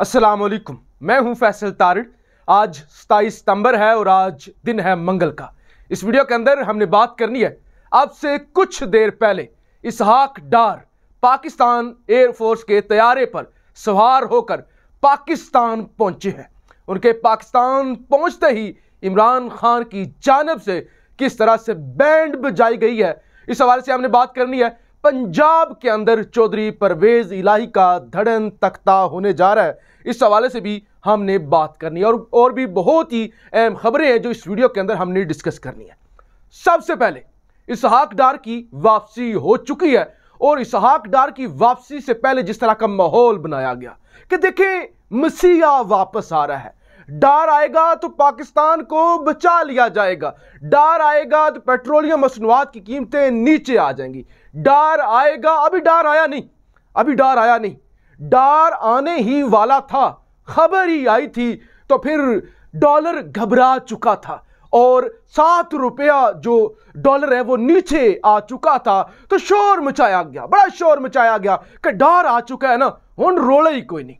अस्सलाम वालेकुम मैं हूं फैसल तारड़ आज सताईस सितंबर है और आज दिन है मंगल का इस वीडियो के अंदर हमने बात करनी है अब से कुछ देर पहले इसहाक डार पाकिस्तान एयरफोर्स के तैयारे पर सवार होकर पाकिस्तान पहुंचे हैं उनके पाकिस्तान पहुंचते ही इमरान खान की जानब से किस तरह से बैंड बजाई गई है इस हवाले से हमने बात करनी है पंजाब के अंदर चौधरी परवेज इलाही का धड़न तख्ता होने जा रहा है इस हवाले से भी हमने बात करनी है और और भी बहुत ही अहम खबरें हैं जो इस वीडियो के अंदर हमने डिस्कस करनी है सबसे पहले इसहाक डार की वापसी हो चुकी है और इसहाक डार की वापसी से पहले जिस तरह का माहौल बनाया गया कि देखें मसीहा वापस आ रहा है डर आएगा तो पाकिस्तान को बचा लिया जाएगा डर आएगा तो पेट्रोलियम मसनवाद की कीमतें नीचे आ जाएंगी डर आएगा अभी डर आया नहीं अभी डर आया नहीं डर आने ही वाला था खबर ही आई थी तो फिर डॉलर घबरा चुका था और सात रुपया जो डॉलर है वो नीचे आ चुका था तो शोर मचाया गया बड़ा शोर मचाया गया कि डर आ चुका है ना हूं रोला ही कोई नहीं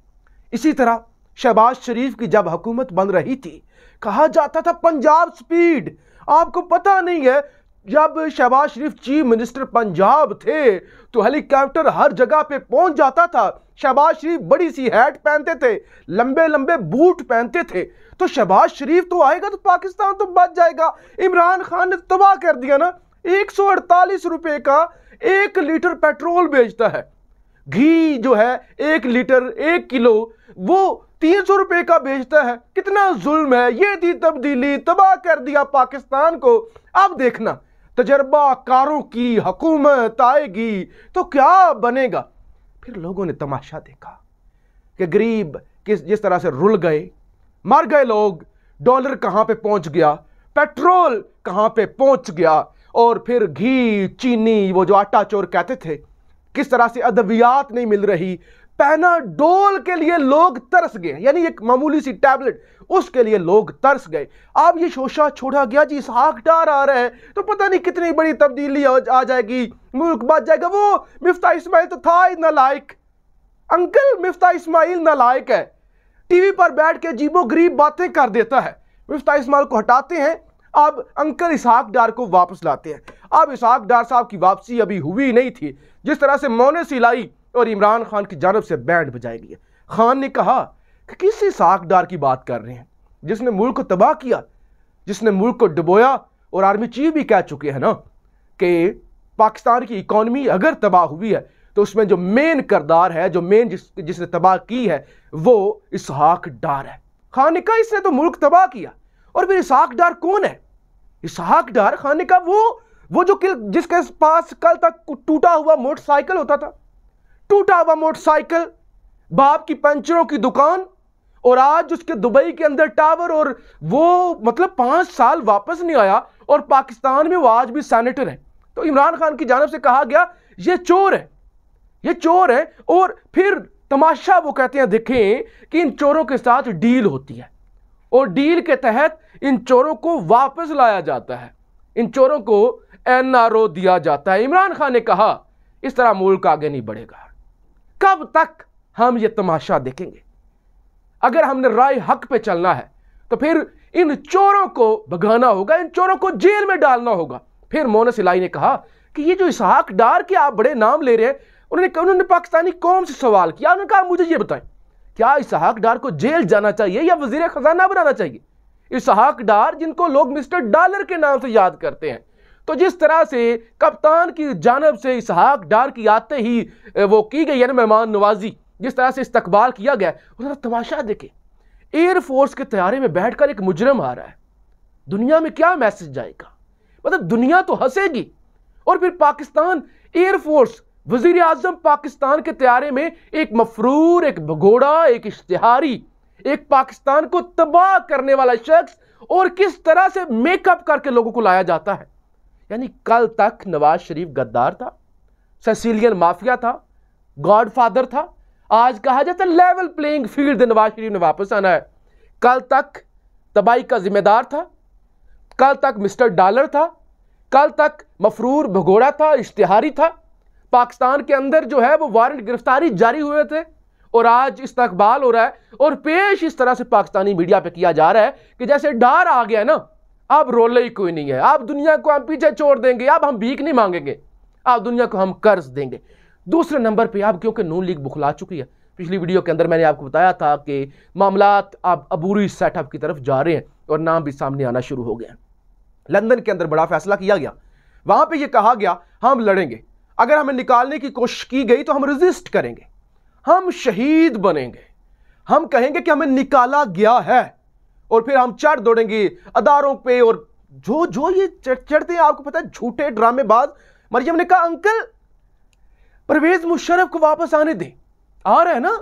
इसी तरह शहबाज शरीफ की जब हुकूमत बन रही थी कहा जाता था पंजाब स्पीड आपको पता नहीं है जब शहबाज शरीफ चीफ मिनिस्टर पंजाब थे तो हेलीकॉप्टर हर जगह पे पहुंच जाता था शहबाज शरीफ बड़ी सी हैट पहनते थे लंबे लंबे बूट पहनते थे तो शहबाज शरीफ तो आएगा तो पाकिस्तान तो बच जाएगा इमरान खान ने तबाह कर दिया ना एक सौ अड़तालीस का एक लीटर पेट्रोल बेचता है घी जो है एक लीटर एक किलो वो तीन सौ रुपए का बेचता है कितना जुल्म है ये थी तब्दीली तबाह कर दिया पाकिस्तान को अब देखना तजर्बा कारों की हकूमत आएगी तो क्या बनेगा फिर लोगों ने तमाशा देखा कि गरीब किस जिस तरह से रुल गए मर गए लोग डॉलर कहाँ पे पहुँच गया पेट्रोल कहाँ पे पहुँच गया और फिर घी चीनी वो जो आटा चोर कहते थे किस तरह से अद्वियात नहीं मिल रही डोल के लिए लोग तरस गए यानी एक मामूली सी टैबलेट उसके लिए लोग तरस गए अब ये शोशा छोड़ा गया जी डार आ रहा है तो पता नहीं कितनी बड़ी तब्दीली आ जाएगी मुल्क बच जाएगा वो मिफ्ता इस्माइल तो था ही नालायक अंकल मिफ्ता इस्माइल नालायक है टीवी पर बैठ के जीबो गरीब बातें कर देता है मिफ्ता इस्माइल को हटाते हैं अब अंकल इसहाक डार को वापस लाते हैं अब इसहाक डार साहब की वापसी अभी हुई नहीं थी जिस तरह से मौने सिलाई और इमरान खान की जानब से बैंड बजाई गई खान ने कहा कि किसी साकडार की बात कर रहे हैं जिसने मुल्क को तबाह किया जिसने मुल्क को डुबोया और आर्मी चीफ भी कह चुके हैं ना कि पाकिस्तान की इकॉनमी अगर तबाह हुई है तो उसमें जो मेन करदार है जो मेन जिस जिसने तबाह की है वो इसहाक डार है खान ने कहा इसने तो मुल्क तबाह किया और फिर इसहाक डार कौन है इसहाक डार खान ने कहा वो वो जो जिसके पास कल तक टूटा हुआ मोटरसाइकिल होता था टूटा हुआ मोटरसाइकिल बाप की पंचरों की दुकान और आज उसके दुबई के अंदर टावर और वो मतलब पांच साल वापस नहीं आया और पाकिस्तान में वो आज भी सैनेटर है तो इमरान खान की जानब से कहा गया ये चोर है ये चोर है और फिर तमाशा वो कहते हैं देखें कि इन चोरों के साथ डील होती है और डील के तहत इन चोरों को वापस लाया जाता है इन चोरों को एनआरओ दिया जाता है इमरान खान ने कहा इस तरह मुल्क आगे नहीं बढ़ेगा कब तक हम ये तमाशा देखेंगे अगर हमने राय हक पे चलना है तो फिर इन चोरों को भगाना होगा इन चोरों को जेल में डालना होगा फिर मोन सिलाई ने कहा कि ये जो इसहाक डार के आप बड़े नाम ले रहे हैं उन्होंने उन्होंने पाकिस्तानी कौम से सवाल किया उन्होंने कहा मुझे ये बताएं क्या इसहाक डार को जेल जाना चाहिए या वजीर खजाना बनाना चाहिए इसहाक डार जिनको लोग मिस्टर डालर के नाम से याद करते हैं तो जिस तरह से कप्तान की जानब से इसहाक डार की आते ही वो की गई यानी मेहमान नवाजी जिस तरह से इस्तकबाल किया गया उस तमाशा देखे एयरफोर्स के तैयारे में बैठकर एक मुजरम आ रहा है दुनिया में क्या मैसेज जाएगा मतलब दुनिया तो हंसेगी और फिर पाकिस्तान एयरफोर्स वजीर अजम पाकिस्तान के तैयारे में एक मफरूर एक भगोड़ा एक इश्तहारी एक पाकिस्तान को तबाह करने वाला शख्स और किस तरह से मेकअप करके लोगों को लाया जाता है यानी कल तक नवाज शरीफ गद्दार था ससीलियन माफिया था गॉडफादर था आज कहा जाता level playing field Nawaz Sharif ने वापस आना है कल तक तबाही का जिम्मेदार था कल तक मिस्टर डॉलर था कल तक मफरूर भगोड़ा था इश्तिहारी था पाकिस्तान के अंदर जो है वो वारंट गिरफ्तारी जारी हुए थे और आज इस्तकबाल हो रहा है और पेश इस तरह से पाकिस्तानी मीडिया पे किया जा रहा है कि जैसे डार आ गया ना अब रोले ही कोई नहीं है आप दुनिया को हम पीछे छोड़ देंगे अब हम भीख नहीं मांगेंगे आप दुनिया को हम कर्ज देंगे दूसरे नंबर पे आप क्योंकि नून लीग बुखला चुकी है पिछली वीडियो के अंदर मैंने आपको बताया था कि मामला अब अबूरी सेटअप की तरफ जा रहे हैं और नाम भी सामने आना शुरू हो गया है लंदन के अंदर बड़ा फैसला किया गया वहां पे ये कहा गया हम लड़ेंगे अगर हमें निकालने की कोशिश की गई तो हम रजिस्ट करेंगे हम शहीद बनेंगे हम कहेंगे कि हमें निकाला गया है और फिर हम चढ़ दौड़ेंगे अदारों पे और जो जो ये चढ़ते हैं आपको पता है झूठे ड्रामेबाज मरियम ने कहा अंकल परवेज मुशरफ को वापस आने दें आ रहा है ना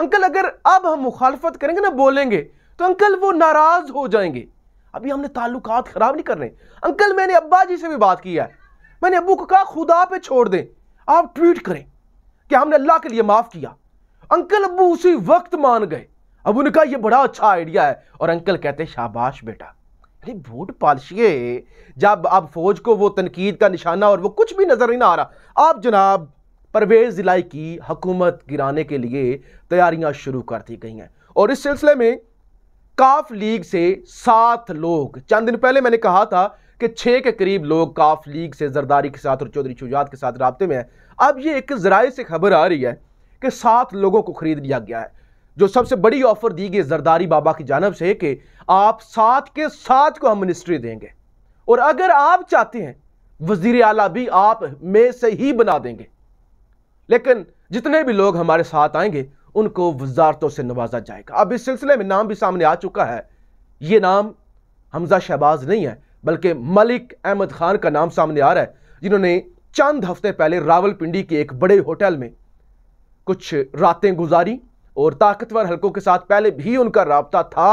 अंकल अगर अब हम मुखालफत करेंगे ना बोलेंगे तो अंकल वो नाराज हो जाएंगे अभी हमने ताल्लुक खराब नहीं कर रहे अंकल मैंने अब्बा जी से भी बात किया है मैंने अबू को कहा खुदा पे छोड़ दें आप ट्वीट करें कि हमने अल्लाह के लिए माफ़ किया अंकल अबू उसी वक्त मान गए अब उनका ये बड़ा अच्छा आइडिया है और अंकल कहते शाबाश बेटा अरे वोट पालशिए जब आप फौज को वो तनकीद का निशाना और वो कुछ भी नज़र नहीं आ रहा आप जनाब परवेज जिलाई की हकूमत गिराने के लिए तैयारियां शुरू कर दी गई हैं और इस सिलसिले में काफ लीग से सात लोग चंद दिन पहले मैंने कहा था कि छः के करीब लोग काफ लीग से जरदारी के साथ और चौधरी शुजात के साथ रबते में है अब ये एक जराए से खबर आ रही है कि सात लोगों को खरीद लिया गया है जो सबसे बड़ी ऑफर दी गई जरदारी बाबा की जानब से कि आप साथ के साथ को हम मिनिस्ट्री देंगे और अगर आप चाहते हैं वजीर आला भी आप में से ही बना देंगे लेकिन जितने भी लोग हमारे साथ आएंगे उनको वजारतों से नवाजा जाएगा अब इस सिलसिले में नाम भी सामने आ चुका है ये नाम हमजा शहबाज नहीं है बल्कि मलिक अहमद खान का नाम सामने आ रहा है जिन्होंने चंद हफ्ते पहले रावलपिंडी के एक बड़े होटल में कुछ रातें गुजारी और ताकतवर हलकों के साथ पहले भी उनका रबता था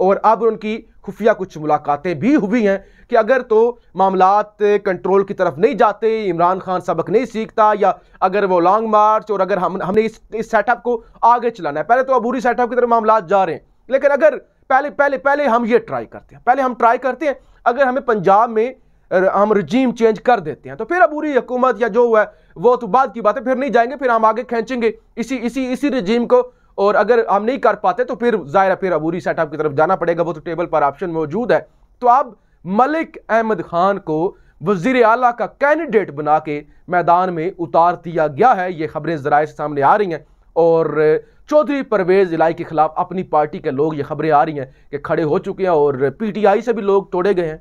और अब उनकी खुफिया कुछ मुलाकातें भी हुई हैं कि अगर तो मामला कंट्रोल की तरफ नहीं जाते इमरान खान सबक नहीं सीखता या अगर वो लॉन्ग मार्च और अगर हम हमने इस इस सेटअप को आगे चलाना है पहले तो अबूरी सेटअप की तरफ मामला जा रहे हैं लेकिन अगर पहले पहले पहले हम ये ट्राई करते हैं पहले हम ट्राई करते हैं अगर हमें पंजाब में हम रजीम चेंज कर देते हैं तो फिर अब पूरी हुकूमत या जो है वो तो बाद की बात है फिर नहीं जाएंगे फिर हम आगे खींचेंगे इसी इसी इसी रजीम को और अगर हम नहीं कर पाते तो फिर ज़ाहिर फिर अबूरी सेटअप की तरफ जाना पड़ेगा वो तो टेबल पर ऑप्शन मौजूद है तो अब मलिक अहमद खान को वजीर अला का कैंडिडेट बना के मैदान में उतार दिया गया है ये खबरें जराए से सामने आ रही हैं और चौधरी परवेज़ इलाई के ख़िलाफ़ अपनी पार्टी के लोग ये खबरें आ रही हैं कि खड़े हो चुके हैं और पीटीआई से भी लोग तोड़े गए हैं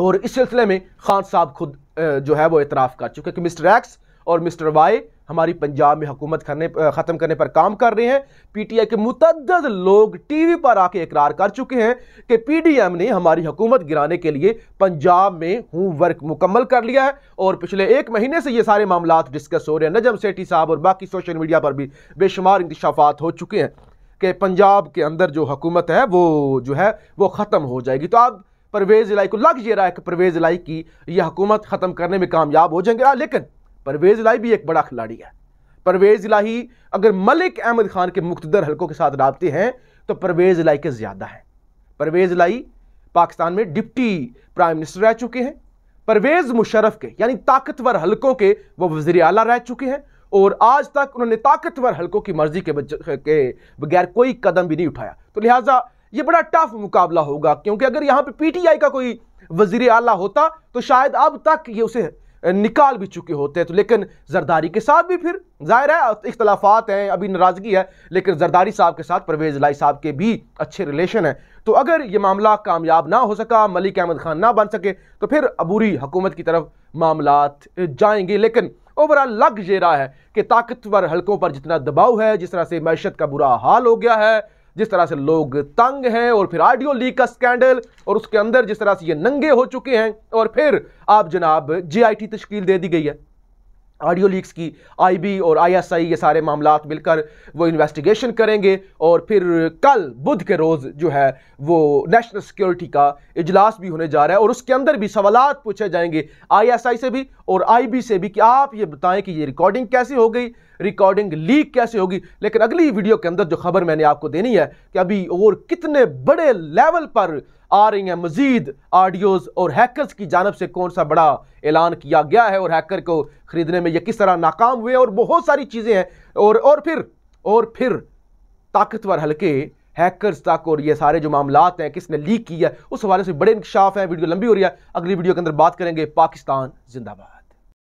और इस सिलसिले में खान साहब खुद जो है वो इतराफ़ कर चुके कि मिस्टर एक्स और मिस्टर वाई हमारी पंजाब में हुकूमत करने ख़त्म करने पर काम कर रहे हैं पीटीआई के मुतद लोग टीवी पर आके इकरार कर चुके हैं कि पीडीएम ने हमारी हुकूमत गिराने के लिए पंजाब में वर्क मुकम्मल कर लिया है और पिछले एक महीने से ये सारे मामला डिस्कस हो रहे हैं नजम सेठी साहब और बाकी सोशल मीडिया पर भी बेशुमार इंकशाफात हो चुके हैं कि पंजाब के अंदर जो हकूमत है वो जो है वो ख़त्म हो जाएगी तो आप परवेज़ इलाई को लग ये रहा है कि परवेज़ इलाई की यह हुकूमत ख़त्म करने में कामयाब हो जाएंगे हाँ, लेकिन परवेज़ इलाई भी एक बड़ा खिलाड़ी है परवेज़ इलाही अगर मलिक अहमद खान के मुख्तर हलकों के साथ रबते हैं तो परवेज़ इलाई के ज़्यादा हैं परवेज़ इलाई पाकिस्तान में डिप्टी प्राइम मिनिस्टर रह चुके हैं परवेज़ मुशरफ के यानी ताकतवर हलकों के वो वजी अला रह चुके हैं और आज तक उन्होंने ताकतवर हलकों की मर्जी के बगैर कोई कदम भी नहीं उठाया तो लिहाजा ये बड़ा टफ मुकाबला होगा क्योंकि अगर यहाँ पे पीटीआई का कोई वजीर आला होता तो शायद अब तक ये उसे निकाल भी चुके होते हैं तो लेकिन जरदारी के साथ भी फिर जाहिर है इख्तलाफात हैं अभी नाराज़गी है लेकिन जरदारी साहब के साथ परवेज़ लाई साहब के भी अच्छे रिलेशन हैं तो अगर ये मामला कामयाब ना हो सका मलिक अहमद खान ना बन सके तो फिर अबूरी हुकूमत की तरफ मामला जाएंगे लेकिन ओवरऑल लग ये रहा है कि ताकतवर हलकों पर जितना दबाव है जिस तरह से मैशत का बुरा हाल हो गया है जिस तरह से लोग तंग हैं और फिर ऑडियो लीक का स्कैंडल और उसके अंदर जिस तरह से ये नंगे हो चुके हैं और फिर आप जनाब जे आई टी तश्कील दे दी गई है ऑडियो लीक्स की आईबी और आईएसआई ये सारे मामला मिलकर वो इन्वेस्टिगेशन करेंगे और फिर कल बुध के रोज़ जो है वो नेशनल सिक्योरिटी का इजलास भी होने जा रहा है और उसके अंदर भी सवाल पूछे जाएंगे आईएसआई से भी और आईबी से भी कि आप ये बताएं कि ये रिकॉर्डिंग कैसी हो गई रिकॉर्डिंग लीक कैसे होगी लेकिन अगली वीडियो के अंदर जो खबर मैंने आपको देनी है कि अभी और कितने बड़े लेवल पर आ रही हैं मजीद ऑडियोज़ और हैकर्स की जानब से कौन सा बड़ा ऐलान किया गया है और हैकर को ख़रीदने में यह किस तरह नाकाम हुए और बहुत सारी चीज़ें हैं और और फिर और फिर ताकतवर हल्के हैकर्स तक और ये सारे जो मामलात हैं किसने लीक किया है उस हवाले से बड़े इंकशाफ हैं वीडियो लंबी हो रही है अगली वीडियो के अंदर बात करेंगे पाकिस्तान जिंदाबाद